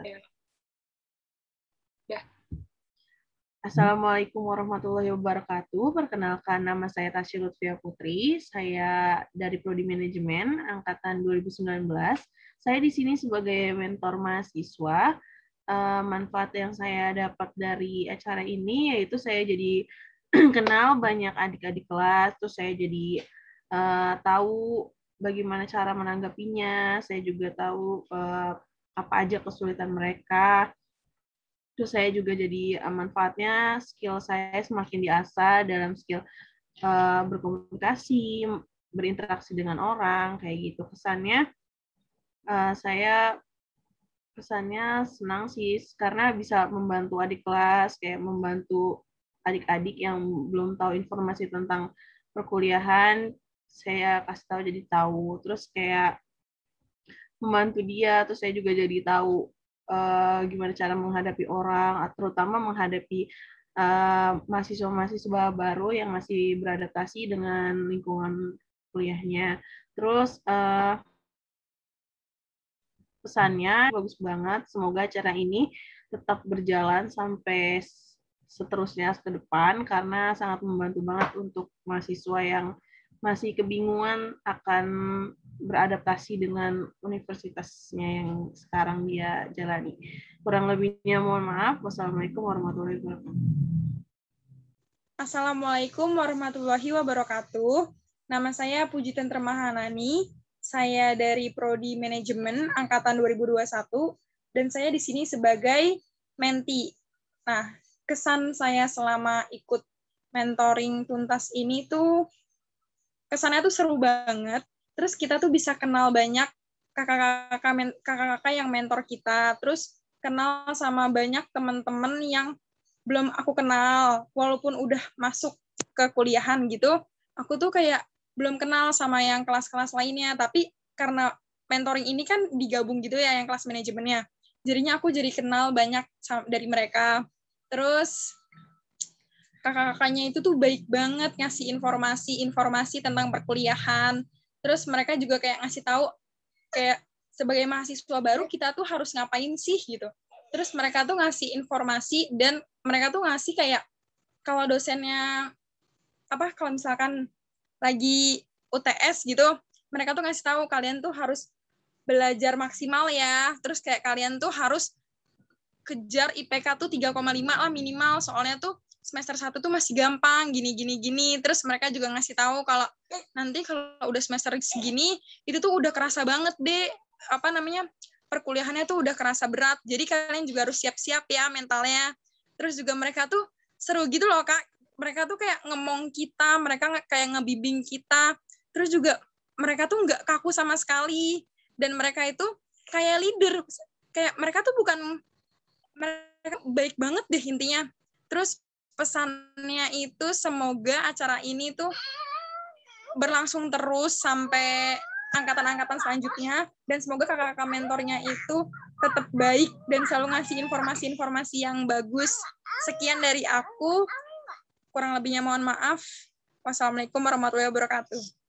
Iya. Ya. Assalamualaikum warahmatullahi wabarakatuh. Perkenalkan nama saya Tasya Lutfia Putri. Saya dari Prodi Manajemen angkatan 2019. Saya di sini sebagai mentor mahasiswa. Eh, manfaat yang saya dapat dari acara ini yaitu saya jadi kenal banyak adik-adik kelas, terus saya jadi uh, tahu bagaimana cara menanggapinya. Saya juga tahu uh, apa aja kesulitan mereka. Terus saya juga jadi eh, manfaatnya skill saya semakin diasah dalam skill uh, berkomunikasi, berinteraksi dengan orang kayak gitu. Kesannya uh, saya kesannya senang sih karena bisa membantu adik kelas kayak membantu adik-adik yang belum tahu informasi tentang perkuliahan saya kasih tahu jadi tahu terus kayak membantu dia terus saya juga jadi tahu uh, gimana cara menghadapi orang terutama menghadapi uh, mahasiswa-mahasiswa baru yang masih beradaptasi dengan lingkungan kuliahnya terus uh, pesannya bagus banget. Semoga acara ini tetap berjalan sampai seterusnya ke depan karena sangat membantu banget untuk mahasiswa yang masih kebingungan akan beradaptasi dengan universitasnya yang sekarang dia jalani. Kurang lebihnya mohon maaf. Wassalamualaikum warahmatullahi wabarakatuh. Assalamualaikum warahmatullahi wabarakatuh. Nama saya Puji Tentremahanani. Saya dari Prodi Manajemen Angkatan 2021 dan saya di sini sebagai menti. Nah, kesan saya selama ikut mentoring tuntas ini tuh kesannya tuh seru banget terus kita tuh bisa kenal banyak kakak-kakak yang mentor kita terus kenal sama banyak teman-teman yang belum aku kenal walaupun udah masuk ke kuliahan gitu aku tuh kayak belum kenal sama yang kelas-kelas lainnya tapi karena mentoring ini kan digabung gitu ya yang kelas manajemennya jadinya aku jadi kenal banyak dari mereka terus kakak-kakaknya itu tuh baik banget ngasih informasi-informasi tentang perkuliahan terus mereka juga kayak ngasih tahu kayak sebagai mahasiswa baru kita tuh harus ngapain sih gitu terus mereka tuh ngasih informasi dan mereka tuh ngasih kayak kalau dosennya apa kalau misalkan lagi UTS gitu mereka tuh ngasih tahu kalian tuh harus belajar maksimal ya terus kayak kalian tuh harus kejar IPK tuh 3,5 lah minimal soalnya tuh semester satu tuh masih gampang gini gini gini terus mereka juga ngasih tahu kalau nanti kalau udah semester segini itu tuh udah kerasa banget deh apa namanya perkuliahannya tuh udah kerasa berat jadi kalian juga harus siap-siap ya mentalnya terus juga mereka tuh seru gitu loh kak mereka tuh kayak ngemong kita mereka kayak ngebimbing kita terus juga mereka tuh nggak kaku sama sekali dan mereka itu kayak leader kayak mereka tuh bukan mereka baik banget deh intinya terus pesannya itu semoga acara ini tuh berlangsung terus sampai angkatan-angkatan selanjutnya dan semoga kakak-kakak mentornya itu tetap baik dan selalu ngasih informasi-informasi yang bagus. Sekian dari aku. Kurang lebihnya mohon maaf. Wassalamualaikum warahmatullahi wabarakatuh.